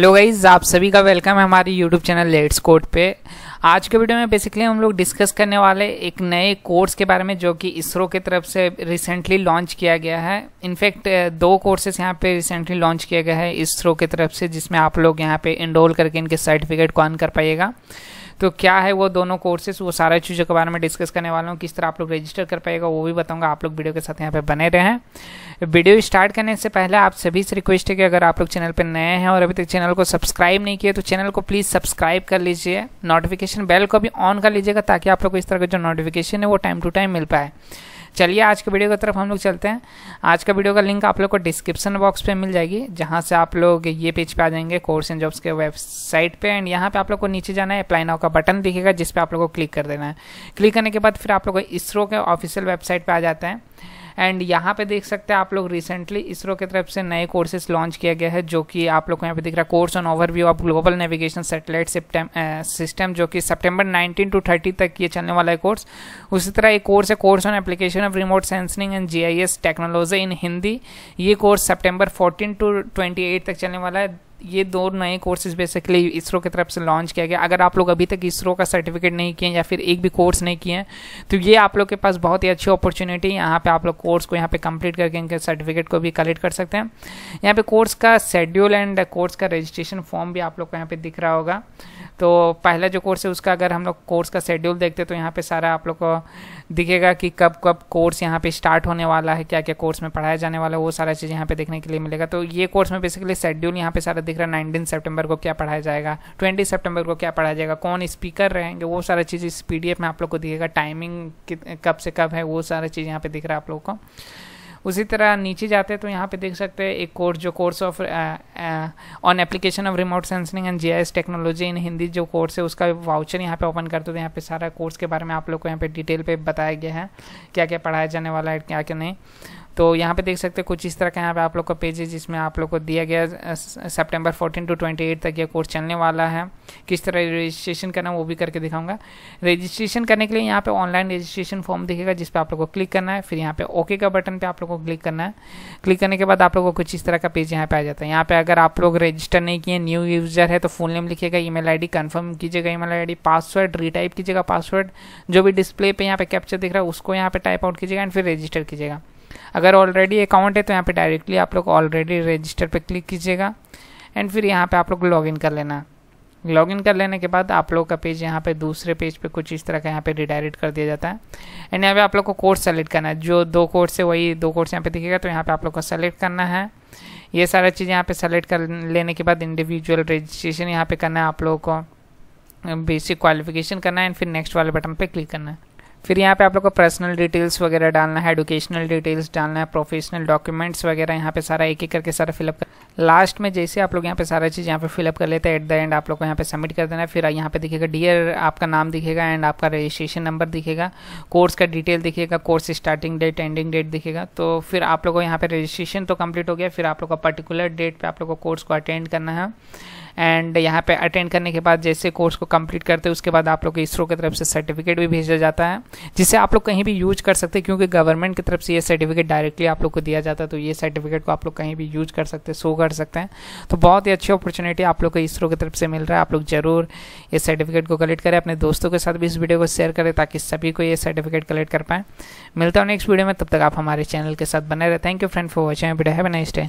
hello guys आप सभी का वेलकम है हमारे यूट्यूब चैनल लेट्स कोड पे आज के वीडियो में बेसिकली हम लोग डिस्कस करने वाले एक नए कोर्स के बारे में जो कि इसरो के तरफ से रिसेंटली लॉन्च किया गया है इनफैक्ट दो कोर्सेज यहाँ पे रिसेंटली लॉन्च किया गया है इसरो के तरफ से जिसमें आप लोग यहाँ पे इनरोल करके इनके सर्टिफिकेट कॉन कर पाइएगा तो क्या है वो दोनों कोर्सेज वो सारा चीज़ों के बारे में डिस्कस करने वाला हूँ किस तरह आप लोग रजिस्टर कर पाएगा वो भी बताऊँगा आप लोग वीडियो के साथ यहाँ पे बने रहें वीडियो स्टार्ट करने से पहले आप सभी से रिक्वेस्ट है कि अगर आप लोग चैनल पर नए हैं और अभी तक चैनल को सब्सक्राइब नहीं किए तो चैनल को प्लीज़ सब्सक्राइब कर लीजिए नोटिफिकेशन नोटिफिकेशन बेल को भी ऑन कर लीजिएगा ताकि आप लोग को इस तरह का जो नोटिफिकेशन है वो टाइम टू टाइम मिल पाए चलिए आज के वीडियो की तरफ हम लोग चलते हैं आज का वीडियो का लिंक आप लोग को डिस्क्रिप्शन बॉक्स पे मिल जाएगी जहाँ से आप लोग ये पेज पे आ जाएंगे कोर्स एंड जॉब्स के वेबसाइट पे एंड यहाँ पे आप लोग को नीचे जाना है अप्लाई नाउ का बटन दिखेगा जिस पे आप लोग को क्लिक कर देना है क्लिक करने के बाद फिर आप लोग इसरो के ऑफिशियल वेबसाइट पर आ जाते हैं एंड यहाँ पे देख सकते हैं आप लोग रिसेंटली इसरो की तरफ से नए कोर्सेज लॉन्च किया गया है जो कि आप लोग को यहाँ पे दिख रहा है course on overview of global navigation satellite system जो कि सितंबर 19 टू 30 तक ये चलने वाला है कोर्स उसी तरह एक कोर्स है course on application of remote sensing and G technology in Hindi ये course September fourteen to twenty तक चलने वाला है ये दो नए कोर्सेज बेसिकली इसरो की तरफ से लॉन्च किया गया अगर आप लोग अभी तक इसरो का सर्टिफिकेट नहीं किए या फिर एक भी कोर्स नहीं किए हैं तो ये आप लोग के पास बहुत ही अच्छी अपॉर्चुनिटी है यहाँ पर आप लोग कोर्स को यहाँ पे कंप्लीट करके इनके सर्टिफिकेट को भी कलेक्ट कर सकते हैं यहाँ पे कोर्स का शेड्यूल एंड कोर्स का रजिस्ट्रेशन फॉर्म भी आप लोग को यहाँ पर दिख रहा होगा तो पहला जो कोर्स है उसका अगर हम लोग कोर्स का शेड्यूल देखते तो यहाँ पर सारा आप लोग को दिखेगा कि कब कब कोर्स यहाँ पर स्टार्ट होने वाला है क्या क्या कोर्स में पढ़ाया जाने वाला है वो सारा चीज़ यहाँ पे देखने के लिए मिलेगा तो ये कोर्स में बेसिकली शेड्यूल यहाँ पे सारा दिख रहा है नाइनटीन सेप्टेम्बर को क्या पढ़ाया जाएगा ट्वेंटी सेप्टेम्बर को क्या पढ़ाया जाएगा कौन स्पीकर रहेंगे वो सारा चीज़ इस पी में आप लोग को दिखेगा टाइमिंग कब से कब है वो सारा चीज़ यहाँ पर दिख रहा है आप लोग को उसी तरह नीचे जाते हैं तो यहाँ पे देख सकते हैं एक कोर्स जो course of on application of remote sensing and GIS technology in Hindi जो कोर्स है उसका वाउचर यहाँ पे ओपन करते तो यहाँ पे सारा कोर्स के बारे में आप लोग को यहाँ पे डिटेल पे बताया गया है क्या क्या पढ़ाया जाने वाला है क्या क्या नहीं तो यहाँ पे देख सकते हैं कुछ इस तरह का यहाँ पे आप लोग का पेज है जिसमें आप लोग को दिया गया सितंबर 14 टू 28 तक यह कोर्स चलने वाला है किस तरह रजिस्ट्रेशन करना वो भी करके दिखाऊंगा रजिस्ट्रेशन करने के लिए यहाँ पे ऑनलाइन रजिस्ट्रेशन फॉर्म दिखेगा जिस पर आप लोग को क्लिक करना है फिर यहाँ पे ओके का बटन पर आप लोग को क्लिक करना है क्लिक करने के बाद आप लोग को कुछ इस तरह का पेज यहाँ पे आ जाता है यहाँ पे अगर आप लोग रजिस्टर नहीं किए न्यू यूज़र है तो फुल नेम लिखेगा आई डी कंफर्म कीजिएगा आई डी पासवर्ड रिटाइप कीजिएगा पासवर्ड जो भी डिस्प्ले पर यहाँ पे कैप्चर दिख रहा है उसको यहाँ पर टाइप आउट कीजिएगा एंड फिर रजिस्टर कीजिएगा अगर ऑलरेडी अकाउंट है तो यहाँ पे डायरेक्टली आप लोग ऑलरेडी रजिस्टर पे क्लिक कीजिएगा एंड फिर यहाँ पे आप लोग लॉगिन कर लेना लॉगिन कर लेने के बाद आप लोग का पेज यहाँ पे दूसरे पेज पे कुछ इस तरह का यहाँ पे रिडायरेक्ट कर दिया जाता है एंड यहाँ पे आप लोग को कोर्स सेलेक्ट करना है जो दो कोर्स है वही दो कोर्स यहाँ पे दिखेगा तो यहाँ पे आप लोग को सेलेक्ट करना है ये सारा चीज़ यहाँ पे सेलेक्ट कर लेने के बाद इंडिविजुअल रजिस्ट्रेशन यहाँ पे करना है आप लोगों को बेसिक क्वालिफिकेशन करना है एंड फिर नेक्स्ट वाले बटन पर क्लिक करना है फिर यहाँ पे आप लोग को पर्सनल डिटेल्स वगैरह डालना है एडुकेशनल डिटेल्स डालना है प्रोफेशनल डॉक्यूमेंट्स वगैरह यहाँ पे सारा एक एक करके सारा फिलअप कर लास्ट में जैसे आप लोग यहाँ पे सारा चीज़ यहाँ पे फिलअप कर लेते हैं एट द एंड आप लोग को यहाँ पे सबमिट कर देना है फिर यहाँ पे दिखेगा डियर आपका नाम दिखेगा एंड आपका रजिस्ट्रेशन नंबर दिखेगा कोर्स का डिटेल दिखेगा course starting date ending date दिखेगा तो फिर आप लोग को यहाँ पे रजिस्ट्रेशन तो कम्प्लीट हो गया फिर आप लोग का पर्टिकुलर डेट पर आप लोग को कोर्स को अटेंड करना है एंड यहाँ पे अटेंड करने के बाद जैसे कोर्स को कंप्लीट करते हैं उसके बाद आप लोग इसरो की तरफ से सर्टिफिकेट भी भेजा जाता है जिसे आप लोग कहीं भी यूज कर सकते हैं क्योंकि गवर्नमेंट की तरफ से ये सर्टिफिकेट डायरेक्टली आप लोग को दिया जाता है तो ये सर्टिफिकेट को आप लोग कहीं भी यूज कर सकते हैं शो कर सकते हैं तो बहुत ही अच्छी अपॉर्चुनिटी आप लोग को इसरो की तरफ से मिल रहा है आप लोग जरूर ये सर्टिफिकेट को कलेक्ट करें अपने दोस्तों के साथ भी इस वीडियो को शेयर करें ताकि सभी को ये सर्टिफिकेट कलेक्ट कर पाएँ मिलता हूँ नेक्स्ट वीडियो में तब तक आप हमारे चैनल के साथ बने रहे thank you friend for watching video have nice day